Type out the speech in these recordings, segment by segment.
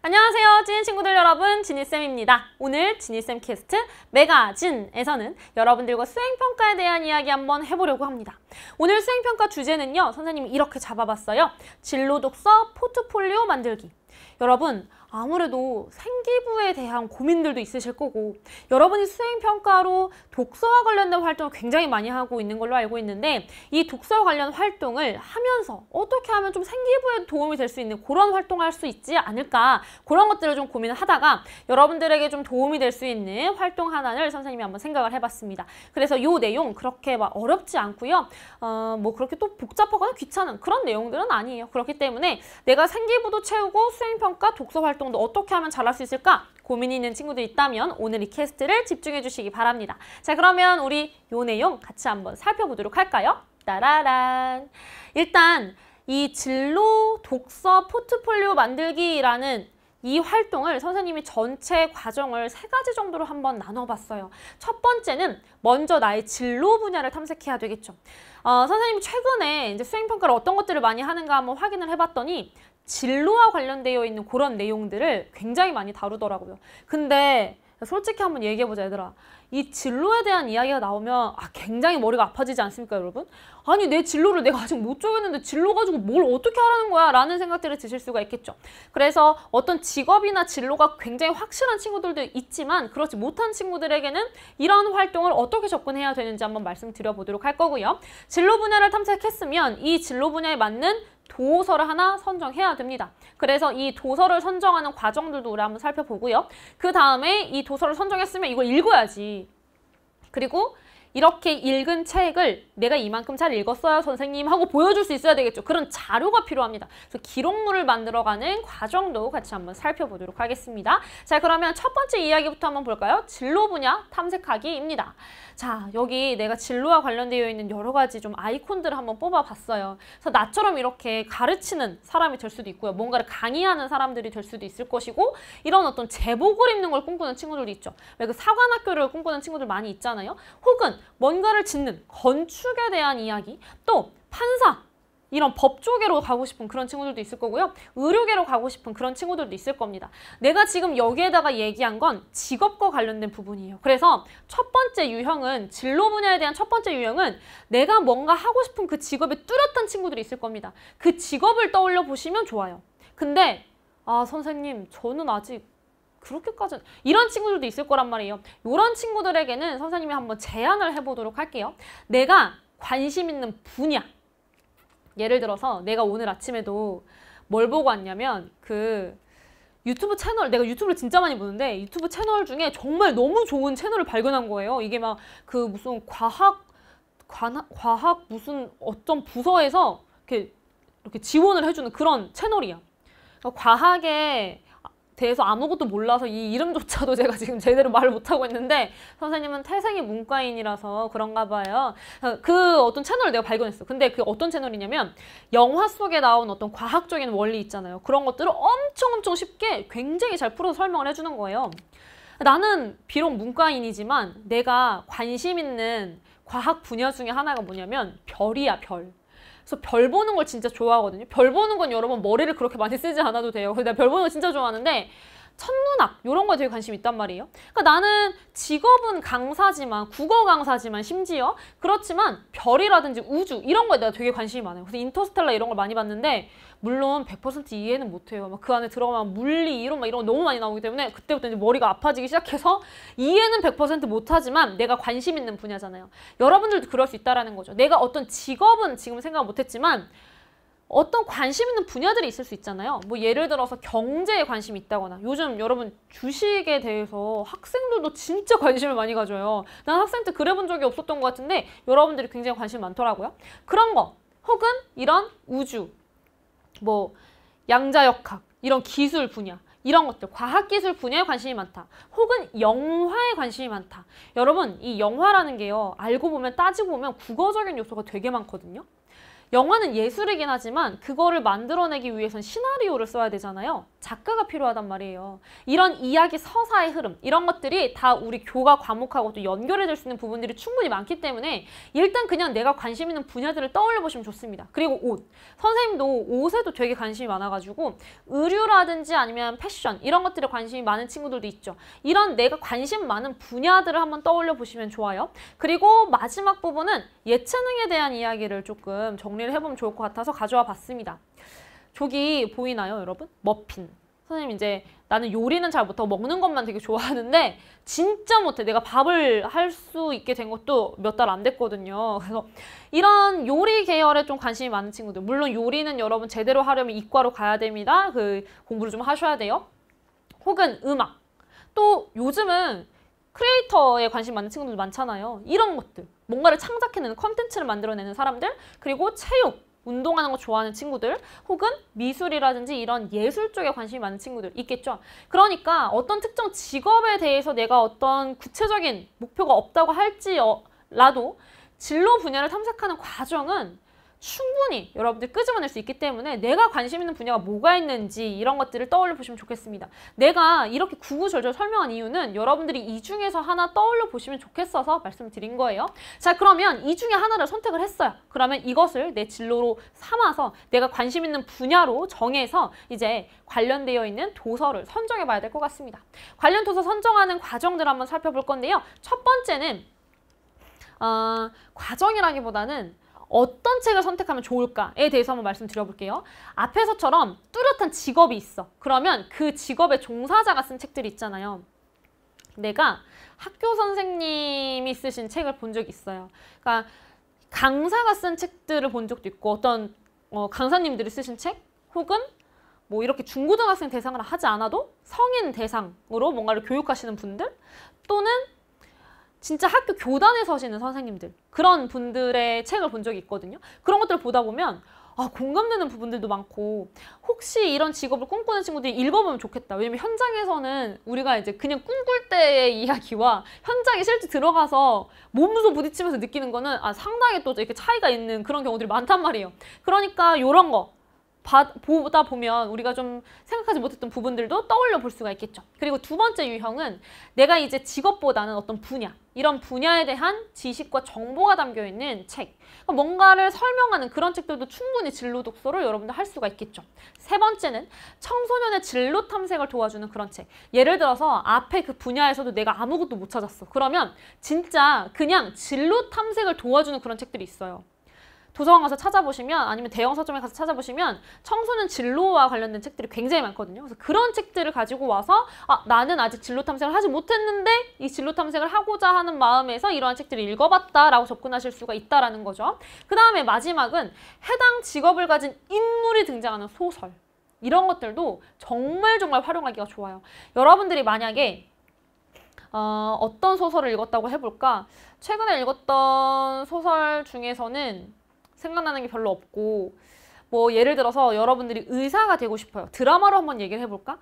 안녕하세요 지니 친구들 여러분 지니쌤입니다 오늘 지니쌤 캐스트 메가진에서는 여러분들과 수행평가에 대한 이야기 한번 해보려고 합니다 오늘 수행평가 주제는요 선생님이 이렇게 잡아봤어요 진로독서 포트폴리오 만들기 여러분 아무래도 생기부에 대한 고민들도 있으실 거고 여러분이 수행평가로 독서와 관련된 활동을 굉장히 많이 하고 있는 걸로 알고 있는데 이 독서와 관련 활동을 하면서 어떻게 하면 좀 생기부에 도움이 될 수 있는 그런 활동을 할 수 있지 않을까 그런 것들을 좀 고민을 하다가 여러분들에게 좀 도움이 될 수 있는 활동 하나를 선생님이 한번 생각을 해봤습니다. 그래서 요 내용 그렇게 막 어렵지 않고요. 어, 뭐 그렇게 또 복잡하거나 귀찮은 그런 내용들은 아니에요. 그렇기 때문에 내가 생기부도 채우고 수행평가, 독서 활동 활동도 어떻게 하면 잘할 수 있을까 고민이 있는 친구들 있다면 오늘 이 캐스트를 집중해 주시기 바랍니다. 자 그러면 우리 요 내용 같이 한번 살펴보도록 할까요? 따라란 일단 이 진로 독서 포트폴리오 만들기라는 이 활동을 선생님이 전체 과정을 세 가지 정도로 한번 나눠봤어요. 첫 번째는 먼저 나의 진로 분야를 탐색해야 되겠죠. 어, 선생님이 최근에 이제 수행평가를 어떤 것들을 많이 하는가 한번 확인을 해봤더니 진로와 관련되어 있는 그런 내용들을 굉장히 많이 다루더라고요. 근데 솔직히 한번 얘기해보자 얘들아 이 진로에 대한 이야기가 나오면 아, 굉장히 머리가 아파지지 않습니까 여러분? 아니 내 진로를 내가 아직 못 정했는데 진로 가지고 뭘 어떻게 하라는 거야 라는 생각들을 드실 수가 있겠죠 그래서 어떤 직업이나 진로가 굉장히 확실한 친구들도 있지만 그렇지 못한 친구들에게는 이러한 활동을 어떻게 접근해야 되는지 한번 말씀드려보도록 할 거고요 진로 분야를 탐색했으면 이 진로 분야에 맞는 도서를 하나 선정해야 됩니다. 그래서 이 도서를 선정하는 과정들도 우리 한번 살펴보고요. 그 다음에 이 도서를 선정했으면 이걸 읽어야지. 그리고 이렇게 읽은 책을 내가 이만큼 잘 읽었어요 선생님 하고 보여줄 수 있어야 되겠죠. 그런 자료가 필요합니다. 그래서 기록물을 만들어가는 과정도 같이 한번 살펴보도록 하겠습니다. 자 그러면 첫 번째 이야기부터 한번 볼까요? 진로 분야 탐색하기입니다. 자 여기 내가 진로와 관련되어 있는 여러 가지 좀 아이콘들을 한번 뽑아봤어요. 그래서 나처럼 이렇게 가르치는 사람이 될 수도 있고요. 뭔가를 강의하는 사람들이 될 수도 있을 것이고 이런 어떤 제복을 입는 걸 꿈꾸는 친구들도 있죠. 왜 그 사관학교를 꿈꾸는 친구들 많이 있잖아요. 혹은 뭔가를 짓는 건축에 대한 이야기 또 판사 이런 법조계로 가고 싶은 그런 친구들도 있을 거고요. 의료계로 가고 싶은 그런 친구들도 있을 겁니다. 내가 지금 여기에다가 얘기한 건 직업과 관련된 부분이에요. 그래서 첫 번째 유형은 진로 분야에 대한 첫 번째 유형은 내가 뭔가 하고 싶은 그 직업에 뚜렷한 친구들이 있을 겁니다. 그 직업을 떠올려 보시면 좋아요. 근데 아 선생님 저는 아직 그렇게까지는 이런 친구들도 있을 거란 말이에요. 이런 친구들에게는 선생님이 한번 제안을 해보도록 할게요. 내가 관심 있는 분야 예를 들어서 내가 오늘 아침에도 뭘 보고 왔냐면 그 유튜브 채널 내가 유튜브를 진짜 많이 보는데 유튜브 채널 중에 정말 너무 좋은 채널을 발견한 거예요. 이게 막 그 무슨 과학 과나, 과학 무슨 어떤 부서에서 이렇게 이렇게 지원을 해주는 그런 채널이야. 그러니까 과학의 대해서 아무것도 몰라서 이 이름조차도 제가 지금 제대로 말을 못하고 있는데 선생님은 태생이 문과인이라서 그런가 봐요. 어, 그 어떤 채널을 내가 발견했어. 근데 그 어떤 채널이냐면 영화 속에 나온 어떤 과학적인 원리 있잖아요. 그런 것들을 엄청 엄청 쉽게 굉장히 잘 풀어서 설명을 해주는 거예요. 나는 비록 문과인이지만 내가 관심 있는 과학 분야 중에 하나가 뭐냐면 별이야 별. 그래서 별 보는 걸 진짜 좋아하거든요. 별 보는 건 여러분 머리를 그렇게 많이 쓰지 않아도 돼요. 근데 별 보는 거 진짜 좋아하는데 천문학 이런 거에 되게 관심이 있단 말이에요. 그러니까 나는 직업은 강사지만 국어 강사지만 심지어 그렇지만 별이라든지 우주 이런 거에 내가 되게 관심이 많아요. 그래서 인터스텔라 이런 걸 많이 봤는데 물론 100% 이해는 못해요. 막 그 안에 들어가면 물리 이론 막 이런 거 너무 많이 나오기 때문에 그때부터 이제 머리가 아파지기 시작해서 이해는 100% 못하지만 내가 관심 있는 분야잖아요. 여러분들도 그럴 수 있다라는 거죠. 내가 어떤 직업은 지금 생각 못했지만 어떤 관심 있는 분야들이 있을 수 있잖아요. 뭐 예를 들어서 경제에 관심이 있다거나 요즘 여러분 주식에 대해서 학생들도 진짜 관심을 많이 가져요. 난 학생 때 그래본 적이 없었던 것 같은데 여러분들이 굉장히 관심 많더라고요. 그런 거 혹은 이런 우주, 뭐 양자역학, 이런 기술 분야 이런 것들 과학기술 분야에 관심이 많다 혹은 영화에 관심이 많다 여러분 이 영화라는 게요 알고 보면 따지고 보면 국어적인 요소가 되게 많거든요 영화는 예술이긴 하지만 그거를 만들어내기 위해선 시나리오를 써야 되잖아요. 작가가 필요하단 말이에요. 이런 이야기 서사의 흐름 이런 것들이 다 우리 교과 과목하고 또연결해줄 수 있는 부분들이 충분히 많기 때문에 일단 그냥 내가 관심 있는 분야들을 떠올려 보시면 좋습니다. 그리고 옷 선생님도 옷에도 되게 관심이 많아가지고 의류라든지 아니면 패션 이런 것들에 관심이 많은 친구들도 있죠. 이런 내가 관심 많은 분야들을 한번 떠올려 보시면 좋아요. 그리고 마지막 부분은 예체능에 대한 이야기를 조금 정리를 해보면 좋을 것 같아서 가져와 봤습니다. 저기 보이나요 여러분? 머핀. 선생님 이제 나는 요리는 잘 못하고 먹는 것만 되게 좋아하는데 진짜 못해. 내가 밥을 할 수 있게 된 것도 몇 달 안 됐거든요. 그래서 이런 요리 계열에 좀 관심이 많은 친구들. 물론 요리는 여러분 제대로 하려면 이과로 가야 됩니다. 그 공부를 좀 하셔야 돼요. 혹은 음악. 또 요즘은 크리에이터에 관심 많은 친구들 많잖아요. 이런 것들. 뭔가를 창작해내는 컨텐츠를 만들어내는 사람들. 그리고 체육. 운동하는 거 좋아하는 친구들 혹은 미술이라든지 이런 예술 쪽에 관심이 많은 친구들 있겠죠. 그러니까 어떤 특정 직업에 대해서 내가 어떤 구체적인 목표가 없다고 할지라도 진로 분야를 탐색하는 과정은 충분히 여러분들 끄집어낼 수 있기 때문에 내가 관심 있는 분야가 뭐가 있는지 이런 것들을 떠올려 보시면 좋겠습니다. 내가 이렇게 구구절절 설명한 이유는 여러분들이 이 중에서 하나 떠올려 보시면 좋겠어서 말씀을 드린 거예요. 자 그러면 이 중에 하나를 선택을 했어요. 그러면 이것을 내 진로로 삼아서 내가 관심 있는 분야로 정해서 이제 관련되어 있는 도서를 선정해 봐야 될 것 같습니다. 관련 도서 선정하는 과정들 한번 살펴볼 건데요. 첫 번째는 어, 과정이라기보다는 어떤 책을 선택하면 좋을까에 대해서 한번 말씀드려볼게요. 앞에서처럼 뚜렷한 직업이 있어. 그러면 그 직업의 종사자가 쓴 책들이 있잖아요. 내가 학교 선생님이 쓰신 책을 본 적이 있어요. 그러니까 강사가 쓴 책들을 본 적도 있고 어떤 어, 강사님들이 쓰신 책 혹은 뭐 이렇게 중고등학생 대상을 하지 않아도 성인 대상으로 뭔가를 교육하시는 분들 또는 진짜 학교 교단에 서시는 선생님들 그런 분들의 책을 본 적이 있거든요. 그런 것들을 보다 보면 아, 공감되는 부분들도 많고 혹시 이런 직업을 꿈꾸는 친구들이 읽어보면 좋겠다. 왜냐면 현장에서는 우리가 이제 그냥 꿈꿀 때의 이야기와 현장에 실제 들어가서 몸소 부딪히면서 느끼는 거는 아, 상당히 또 이렇게 차이가 있는 그런 경우들이 많단 말이에요. 그러니까 이런 거 보다 보면 우리가 좀 생각하지 못했던 부분들도 떠올려 볼 수가 있겠죠. 그리고 두 번째 유형은 내가 이제 직업보다는 어떤 분야, 이런 분야에 대한 지식과 정보가 담겨있는 책, 그러니까 뭔가를 설명하는 그런 책들도 충분히 진로 독서를 여러분들 할 수가 있겠죠. 세 번째는 청소년의 진로 탐색을 도와주는 그런 책. 예를 들어서 앞에 그 분야에서도 내가 아무것도 못 찾았어. 그러면 진짜 그냥 진로 탐색을 도와주는 그런 책들이 있어요. 도서관 가서 찾아보시면 아니면 대형 서점에 가서 찾아보시면 청소년 진로와 관련된 책들이 굉장히 많거든요. 그래서 그런 책들을 가지고 와서 아, 나는 아직 진로 탐색을 하지 못했는데 이 진로 탐색을 하고자 하는 마음에서 이러한 책들을 읽어봤다라고 접근하실 수가 있다라는 거죠. 그 다음에 마지막은 해당 직업을 가진 인물이 등장하는 소설 이런 것들도 정말 정말 활용하기가 좋아요. 여러분들이 만약에 어, 어떤 소설을 읽었다고 해볼까? 최근에 읽었던 소설 중에서는 생각나는 게 별로 없고 뭐 예를 들어서 여러분들이 의사가 되고 싶어요. 드라마로 한번 얘기를 해볼까?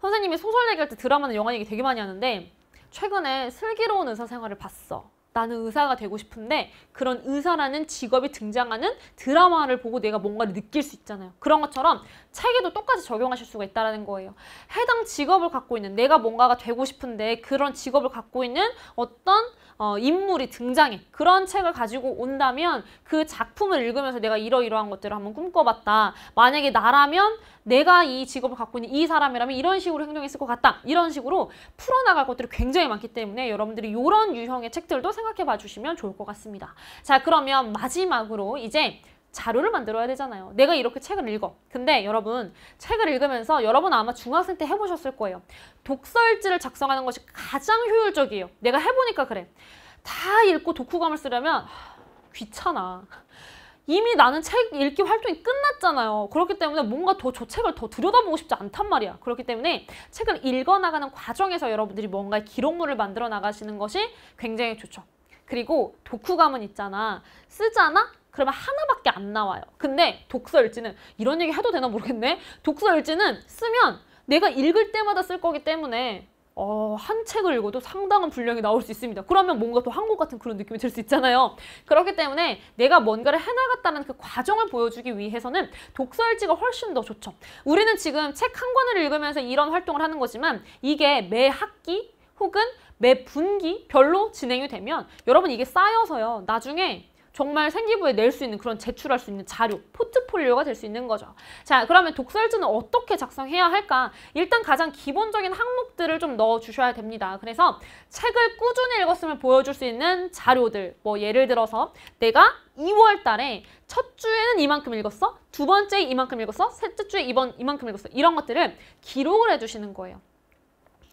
선생님이 소설 얘기할 때 드라마는 영화 얘기 되게 많이 하는데 최근에 슬기로운 의사 생활을 봤어. 나는 의사가 되고 싶은데 그런 의사라는 직업이 등장하는 드라마를 보고 내가 뭔가를 느낄 수 있잖아요. 그런 것처럼 책에도 똑같이 적용하실 수가 있다는 거예요. 해당 직업을 갖고 있는 내가 뭔가가 되고 싶은데 그런 직업을 갖고 있는 어떤 어, 인물이 등장해. 그런 책을 가지고 온다면 그 작품을 읽으면서 내가 이러이러한 것들을 한번 꿈꿔봤다. 만약에 나라면 내가 이 직업을 갖고 있는 이 사람이라면 이런 식으로 행동했을 것 같다. 이런 식으로 풀어나갈 것들이 굉장히 많기 때문에 여러분들이 이런 유형의 책들도 생각해 봐 주시면 좋을 것 같습니다. 자 그러면 마지막으로 이제 자료를 만들어야 되잖아요. 내가 이렇게 책을 읽어. 근데 여러분 책을 읽으면서 여러분 아마 중학생 때 해보셨을 거예요. 독서일지를 작성하는 것이 가장 효율적이에요. 내가 해보니까 그래. 다 읽고 독후감을 쓰려면 귀찮아. 이미 나는 책 읽기 활동이 끝났잖아요. 그렇기 때문에 뭔가 더 저 책을 더 들여다보고 싶지 않단 말이야. 그렇기 때문에 책을 읽어나가는 과정에서 여러분들이 뭔가 기록물을 만들어 나가시는 것이 굉장히 좋죠. 그리고 독후감은 있잖아. 쓰잖아? 그러면 하나밖에 안 나와요. 근데 독서일지는 이런 얘기 해도 되나 모르겠네. 독서일지는 쓰면 내가 읽을 때마다 쓸 거기 때문에 어, 한 책을 읽어도 상당한 분량이 나올 수 있습니다. 그러면 뭔가 또한곡 같은 그런 느낌이 들 수 있잖아요. 그렇기 때문에 내가 뭔가를 해나갔다는 그 과정을 보여주기 위해서는 독서일지가 훨씬 더 좋죠. 우리는 지금 책 한 권을 읽으면서 이런 활동을 하는 거지만 이게 매 학기 혹은 매 분기별로 진행이 되면 여러분 이게 쌓여서요. 나중에 정말 생기부에 낼 수 있는 그런 제출할 수 있는 자료, 포트폴리오가 될 수 있는 거죠. 자, 그러면 독설지는 어떻게 작성해야 할까? 일단 가장 기본적인 항목들을 좀 넣어주셔야 됩니다. 그래서 책을 꾸준히 읽었음을 보여줄 수 있는 자료들, 뭐 예를 들어서 내가 2월 달에 첫 주에는 이만큼 읽었어, 두번째 이만큼 읽었어, 셋째 주에 이번 이만큼 읽었어 이런 것들을 기록을 해주시는 거예요.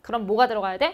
그럼 뭐가 들어가야 돼?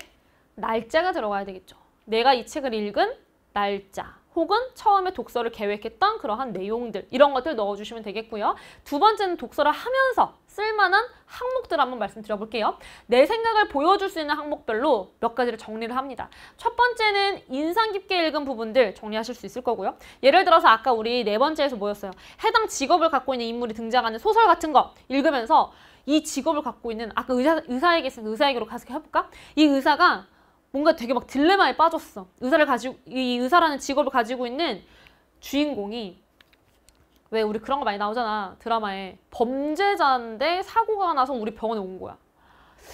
날짜가 들어가야 되겠죠. 내가 이 책을 읽은 날짜. 혹은 처음에 독서를 계획했던 그러한 내용들 이런 것들 넣어주시면 되겠고요. 두 번째는 독서를 하면서 쓸만한 항목들 한번 말씀드려볼게요. 내 생각을 보여줄 수 있는 항목별로 몇 가지를 정리를 합니다. 첫 번째는 인상 깊게 읽은 부분들 정리하실 수 있을 거고요. 예를 들어서 아까 우리 네 번째에서 뭐였어요? 해당 직업을 갖고 있는 인물이 등장하는 소설 같은 거 읽으면서 이 직업을 갖고 있는 아까 의사, 의사에게 쓴 의사에게로 가서 해볼까? 이 의사가 뭔가 되게 막 딜레마에 빠졌어. 의사를 가지고 이 의사라는 직업을 가지고 있는 주인공이 왜 우리 그런 거 많이 나오잖아 드라마에 범죄자인데 사고가 나서 우리 병원에 온 거야.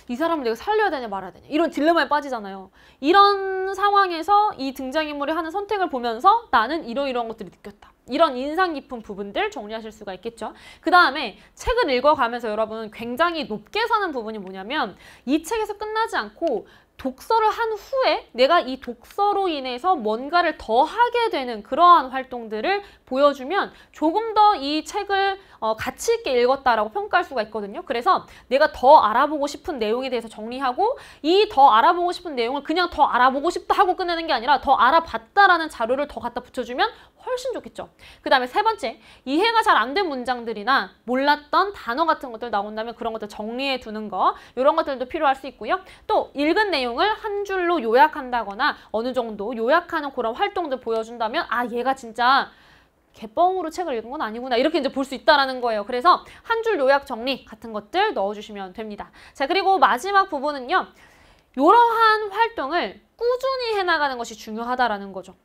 이 사람을 내가 살려야 되냐 말아야 되냐 이런 딜레마에 빠지잖아요. 이런 상황에서 이 등장인물이 하는 선택을 보면서 나는 이러이러한 것들이 느꼈다. 이런 인상 깊은 부분들 정리하실 수가 있겠죠. 그 다음에 책을 읽어가면서 여러분 굉장히 높게 사는 부분이 뭐냐면 이 책에서 끝나지 않고 독서를 한 후에 내가 이 독서로 인해서 뭔가를 더 하게 되는 그러한 활동들을 보여주면 조금 더 이 책을 어, 가치 있게 읽었다라고 평가할 수가 있거든요. 그래서 내가 더 알아보고 싶은 내용에 대해서 정리하고 이 더 알아보고 싶은 내용을 그냥 더 알아보고 싶다 하고 끝내는 게 아니라 더 알아봤다라는 자료를 더 갖다 붙여주면 훨씬 좋겠죠. 그 다음에 세 번째, 이해가 잘 안 된 문장들이나 몰랐던 단어 같은 것들 나온다면 그런 것들 정리해 두는 거 이런 것들도 필요할 수 있고요. 또 읽은 내용을 한 줄로 요약한다거나 어느 정도 요약하는 그런 활동들 보여준다면 아 얘가 진짜 개뻥으로 책을 읽은 건 아니구나 이렇게 이제 볼 수 있다라는 거예요. 그래서 한 줄 요약 정리 같은 것들 넣어주시면 됩니다. 자 그리고 마지막 부분은요. 이러한 활동을 꾸준히 해나가는 것이 중요하다라는 거죠.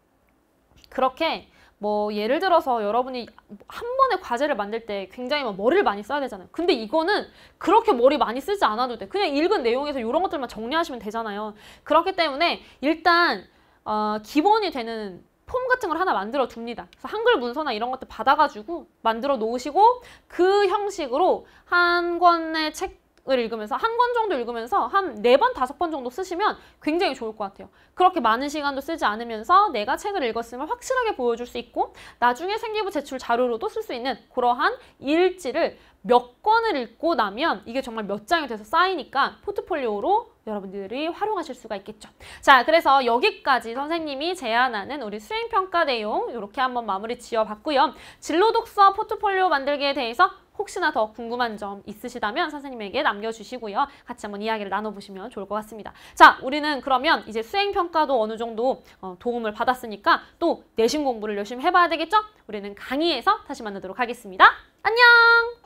그렇게 뭐 예를 들어서 여러분이 한 번에 과제를 만들 때 굉장히 막 머리를 많이 써야 되잖아요. 근데 이거는 그렇게 머리 많이 쓰지 않아도 돼. 그냥 읽은 내용에서 이런 것들만 정리하시면 되잖아요. 그렇기 때문에 일단 어, 기본이 되는 폼 같은 걸 하나 만들어 둡니다. 그래서 한글 문서나 이런 것들 받아가지고 만들어 놓으시고 그 형식으로 한 권의 책을 읽으면서 한 권 정도 읽으면서 한 네 번 다섯 번 정도 쓰시면 굉장히 좋을 것 같아요. 그렇게 많은 시간도 쓰지 않으면서 내가 책을 읽었음을 확실하게 보여줄 수 있고 나중에 생기부 제출 자료로도 쓸 수 있는 그러한 일지를 몇 권을 읽고 나면 이게 정말 몇 장이 돼서 쌓이니까 포트폴리오로 여러분들이 활용하실 수가 있겠죠. 자, 그래서 여기까지 선생님이 제안하는 우리 수행평가 내용 이렇게 한번 마무리 지어봤고요. 진로독서 포트폴리오 만들기에 대해서 혹시나 더 궁금한 점 있으시다면 선생님에게 남겨주시고요. 같이 한번 이야기를 나눠보시면 좋을 것 같습니다. 자, 우리는 그러면 이제 수행평가도 어느 정도 어, 도움을 받았으니까 또 내신 공부를 열심히 해봐야 되겠죠? 우리는 강의에서 다시 만나도록 하겠습니다. 안녕!